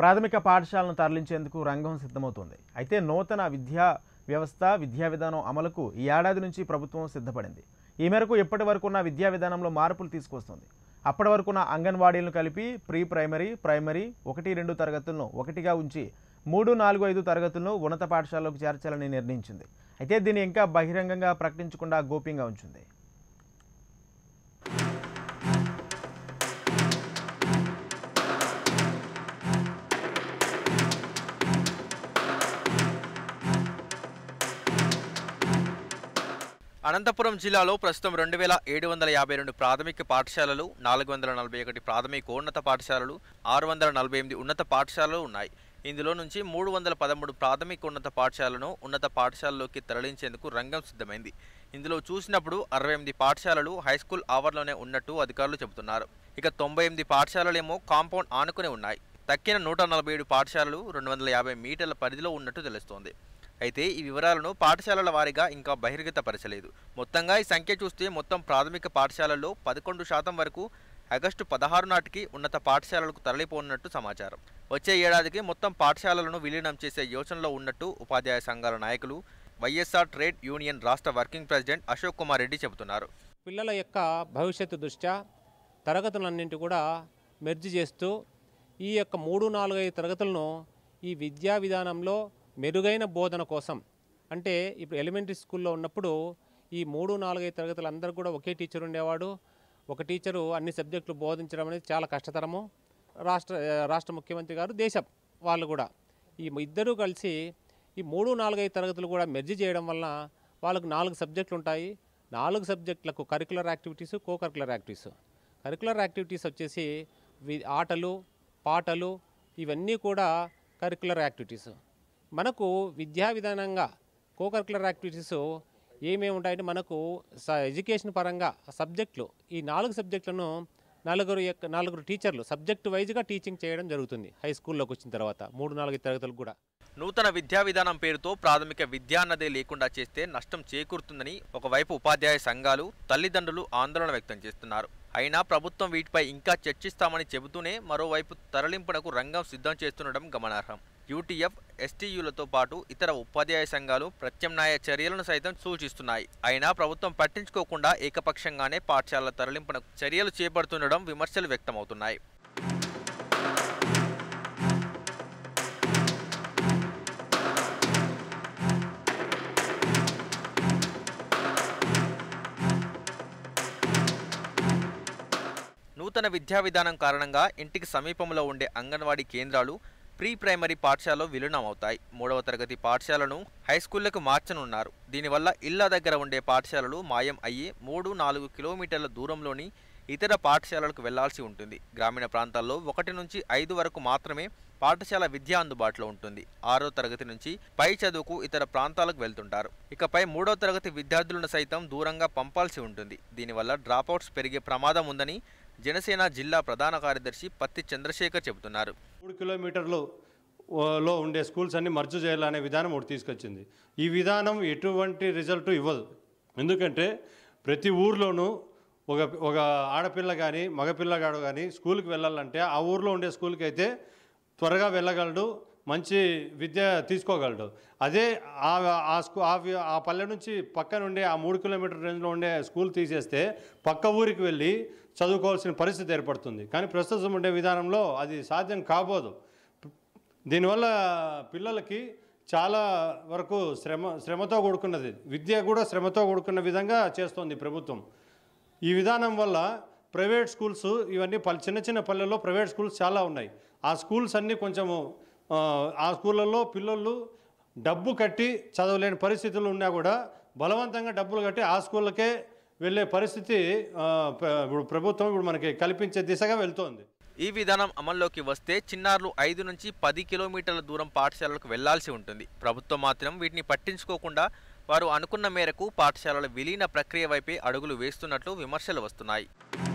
ప్రాథమిక పాఠశాలను తరలించేందుకు రంగం సిద్ధమవుతోంది అయితే నూతన విద్యా వ్యవస్థ విద్యా విధానం అమలుకు ఈ ఏడాది నుంచి ప్రభుత్వం సిద్ధపడింది ఈ మేరకు ఇప్పటి వరకున్న విద్యా విధానంలో మార్పులు తీసుకొస్తుంది అప్పటి వరకున్న అంగన్వాడీలను కలిపి ప్రీ ప్రైమరీ ప్రైమరీ ఒకటి రెండు తరగతులను ఒకటిగా ఉంచి మూడు నాలుగు ఐదు తరగతులను ఉన్నత పాఠశాలలోకి చేర్చాలని నిర్ణయించింది అయితే దీన్ని ఇంకా బహిరంగంగా ప్రకటించకుండా గోప్యంగా ఉంచింది అనంతపురం జిల్లాలో ప్రస్తుతం రెండు వేల ఏడు వందల యాభై రెండు ప్రాథమిక పాఠశాలలు నాలుగు వందల నలభై ఒకటి ప్రాథమికోన్నత పాఠశాలలు ఆరు వందల నలభై ఎనిమిది ఉన్నత పాఠశాలలు ఉన్నాయి ఇందులో నుంచి మూడు వందల పదమూడు ప్రాథమికోన్నత పాఠశాలను ఉన్నత పాఠశాలలోకి తరలించేందుకు రంగం సిద్ధమైంది ఇందులో చూసినప్పుడు అరవై ఎనిమిది పాఠశాలలు హైస్కూల్ ఆవర్లోనే ఉన్నట్టు అధికారులు చెబుతున్నారు ఇక తొంభై ఎనిమిది పాఠశాలలేమో కాంపౌండ్ ఆనుకుని ఉన్నాయి తక్కిన నూట నలభై ఏడు పాఠశాలలు రెండు వందల యాభై మీటర్ల పరిధిలో ఉన్నట్టు తెలుస్తోంది అయితే ఈ వివరాలను పాఠశాలల వారీగా ఇంకా బహిర్గతపరచలేదు మొత్తంగా ఈ సంఖ్య చూస్తే మొత్తం ప్రాథమిక పాఠశాలల్లో పదకొండు శాతం వరకు ఆగస్టు పదహారు నాటికి ఉన్నత పాఠశాలలకు తరలిపోనున్నట్టు సమాచారం వచ్చే ఏడాదికి మొత్తం పాఠశాలలను విలీనం చేసే యోచనలో ఉన్నట్టు ఉపాధ్యాయ సంఘాల నాయకులు వైఎస్ఆర్ ట్రేడ్ యూనియన్ రాష్ట్ర వర్కింగ్ ప్రెసిడెంట్ అశోక్ కుమార్ రెడ్డి చెబుతున్నారు పిల్లల యొక్క భవిష్యత్తు దృష్ట్యా తరగతులన్నింటి కూడా మెర్జ్ చేస్తూ ఈ యొక్క మూడు నాలుగైదు తరగతులను ఈ విద్యా విధానంలో మెరుగైన బోధన కోసం అంటే ఇప్పుడు ఎలిమెంటరీ స్కూల్లో ఉన్నప్పుడు ఈ మూడు నాలుగైదు తరగతులు అందరూ కూడా ఒకే టీచర్ ఉండేవాడు ఒక టీచరు అన్ని సబ్జెక్టులు బోధించడం అనేది చాలా కష్టతరము రాష్ట్ర రాష్ట్ర ముఖ్యమంత్రి గారు దేశం వాళ్ళు కూడా ఈ ఇద్దరూ కలిసి ఈ మూడు నాలుగైదు తరగతులు కూడా మెర్జి చేయడం వలన వాళ్ళకు నాలుగు సబ్జెక్టులు ఉంటాయి నాలుగు సబ్జెక్టులకు curricular activities co curricular activities curricular activities వచ్చేసి ఆటలు పాటలు ఇవన్నీ కూడా కరికులర్ యాక్టివిటీస్ మనకు విద్యా విధానంగా కోకరికులర్ యాక్టివిటీస్ ఏమేమి ఉంటాయంటే మనకు స ఎడ్యుకేషన్ పరంగా సబ్జెక్టులు ఈ నాలుగు సబ్జెక్టులను నలుగురు యొక్క నలుగురు టీచర్లు సబ్జెక్టు వైజ్గా టీచింగ్ చేయడం జరుగుతుంది హై స్కూల్లోకి వచ్చిన తర్వాత మూడు నాలుగు తరగతులకు కూడా నూతన విద్యా విధానం పేరుతో ప్రాథమిక విద్యా అన్నదే లేకుండా చేస్తే నష్టం చేకూరుతుందని ఒకవైపు ఉపాధ్యాయ సంఘాలు తల్లిదండ్రులు ఆందోళన వ్యక్తం చేస్తున్నారు అయినా ప్రభుత్వం వీటిపై ఇంకా చర్చిస్తామని చెబుతూనే మరోవైపు తరలింపునకు రంగం సిద్ధం చేస్తుండడం గమనార్హం యూటీఎఫ్ ఎస్టీయూలతో పాటు ఇతర ఉపాధ్యాయ సంఘాలు ప్రత్యామ్నాయ చర్యలను సైతం సూచిస్తున్నాయి అయినా ప్రభుత్వం పట్టించుకోకుండా ఏకపక్షంగానే పాఠశాలల తరలింపున చర్యలు చేపడుతుండడం విమర్శలు వ్యక్తమవుతున్నాయి నూతన విద్యా విధానం కారణంగా ఇంటికి సమీపంలో ఉండే అంగన్వాడీ కేంద్రాలు ప్రీ ప్రైమరీ విలీనం విలీనమవుతాయి మూడవ తరగతి పాఠశాలను హైస్కూళ్లకు మార్చనున్నారు దీనివల్ల ఇళ్ల దగ్గర ఉండే పాఠశాలలు మాయం అయ్యి మూడు నాలుగు కిలోమీటర్ల దూరంలోని ఇతర పాఠశాలలకు వెళ్లాల్సి ఉంటుంది గ్రామీణ ప్రాంతాల్లో ఒకటి నుంచి ఐదు వరకు మాత్రమే పాఠశాల విద్య అందుబాటులో ఉంటుంది ఆరో తరగతి నుంచి పై చదువుకు ఇతర ప్రాంతాలకు వెళ్తుంటారు ఇకపై మూడో తరగతి విద్యార్థులను సైతం దూరంగా పంపాల్సి ఉంటుంది దీనివల్ల అవుట్స్ పెరిగే ప్రమాదం ఉందని జనసేన జిల్లా ప్రధాన కార్యదర్శి పత్తి చంద్రశేఖర్ చెబుతున్నారు మూడు కిలోమీటర్లు లో ఉండే స్కూల్స్ అన్ని మర్జు చేయాలనే విధానం ఒకటి తీసుకొచ్చింది ఈ విధానం ఎటువంటి రిజల్ట్ ఇవ్వదు ఎందుకంటే ప్రతి ఊర్లోనూ ఒక ఒక ఆడపిల్ల కానీ మగపిల్లగాడు కానీ స్కూల్కి వెళ్ళాలంటే ఆ ఊర్లో ఉండే స్కూల్కి అయితే త్వరగా వెళ్ళగలడు మంచి విద్య తీసుకోగలడు అదే ఆ స్కూ ఆ పల్లె నుంచి పక్కనుండే ఆ మూడు కిలోమీటర్ రేంజ్లో ఉండే స్కూల్ తీసేస్తే పక్క ఊరికి వెళ్ళి చదువుకోవాల్సిన పరిస్థితి ఏర్పడుతుంది కానీ ప్రస్తుతం ఉండే విధానంలో అది సాధ్యం కాబోదు దీనివల్ల పిల్లలకి చాలా వరకు శ్రమ శ్రమతో కూడుకున్నది విద్య కూడా శ్రమతో కూడుకున్న విధంగా చేస్తోంది ప్రభుత్వం ఈ విధానం వల్ల ప్రైవేట్ స్కూల్స్ ఇవన్నీ పలు చిన్న చిన్న పల్లెల్లో ప్రైవేట్ స్కూల్స్ చాలా ఉన్నాయి ఆ స్కూల్స్ అన్నీ కొంచెము ఆ స్కూళ్ళల్లో పిల్లలు డబ్బు కట్టి చదవలేని పరిస్థితులు ఉన్నా కూడా బలవంతంగా డబ్బులు కట్టి ఆ స్కూళ్ళకే వెళ్ళే పరిస్థితి ఇప్పుడు ప్రభుత్వం ఇప్పుడు మనకి కల్పించే దిశగా వెళ్తోంది ఈ విధానం అమల్లోకి వస్తే చిన్నారులు ఐదు నుంచి పది కిలోమీటర్ల దూరం పాఠశాలలకు వెళ్లాల్సి ఉంటుంది ప్రభుత్వం మాత్రం వీటిని పట్టించుకోకుండా వారు అనుకున్న మేరకు పాఠశాలల విలీన ప్రక్రియ వైపే అడుగులు వేస్తున్నట్లు విమర్శలు వస్తున్నాయి